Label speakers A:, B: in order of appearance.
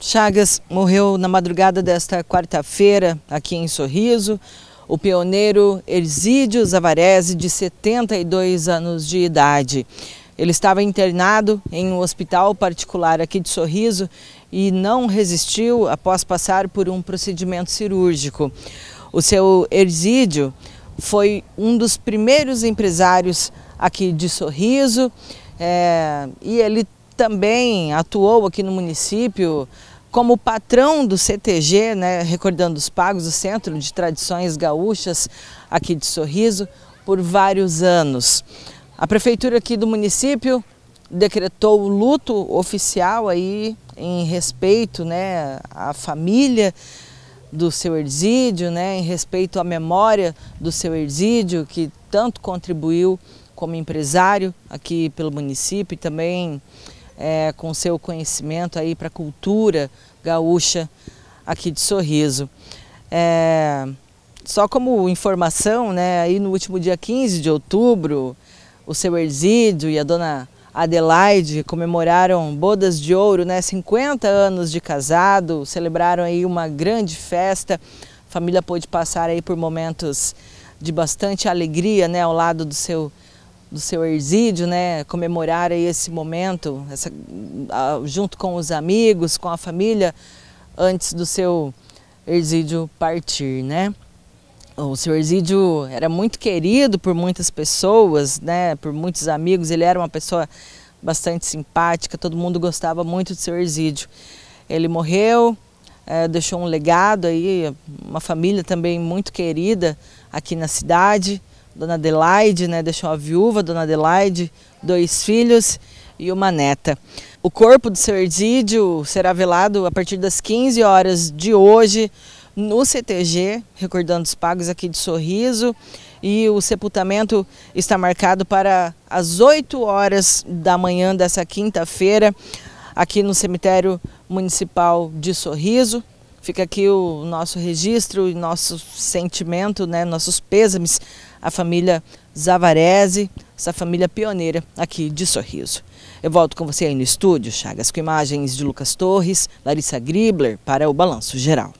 A: Chagas morreu na madrugada desta quarta-feira aqui em Sorriso. O pioneiro Erzídio Zavarese, de 72 anos de idade. Ele estava internado em um hospital particular aqui de Sorriso e não resistiu após passar por um procedimento cirúrgico. O seu Erzídio foi um dos primeiros empresários aqui de Sorriso é, e ele também atuou aqui no município como patrão do CTG, né, recordando os pagos, o Centro de Tradições Gaúchas aqui de Sorriso, por vários anos. A prefeitura aqui do município decretou o luto oficial aí em respeito né, à família do seu exídio, né, em respeito à memória do seu exídio que tanto contribuiu como empresário aqui pelo município e também é, com seu conhecimento aí para a cultura gaúcha aqui de Sorriso. É, só como informação, né, aí no último dia 15 de outubro, o seu Erzídio e a dona Adelaide comemoraram bodas de ouro, né, 50 anos de casado, celebraram aí uma grande festa. A família pôde passar aí por momentos de bastante alegria, né, ao lado do seu do seu exídio, né, comemorar esse momento, essa, junto com os amigos, com a família, antes do seu exídio partir, né? O seu exídio era muito querido por muitas pessoas, né, por muitos amigos, ele era uma pessoa bastante simpática, todo mundo gostava muito do seu exídio. Ele morreu, é, deixou um legado aí, uma família também muito querida aqui na cidade, Dona Adelaide, né, deixou a viúva, Dona Adelaide, dois filhos e uma neta. O corpo do seu Erdídio será velado a partir das 15 horas de hoje no CTG, recordando os pagos aqui de Sorriso, e o sepultamento está marcado para as 8 horas da manhã dessa quinta-feira, aqui no cemitério municipal de Sorriso, Fica aqui o nosso registro e nosso sentimento, né, nossos pêsames à família Zavarese, essa família pioneira aqui de Sorriso. Eu volto com você aí no estúdio, Chagas, com imagens de Lucas Torres, Larissa Gribler para o Balanço Geral.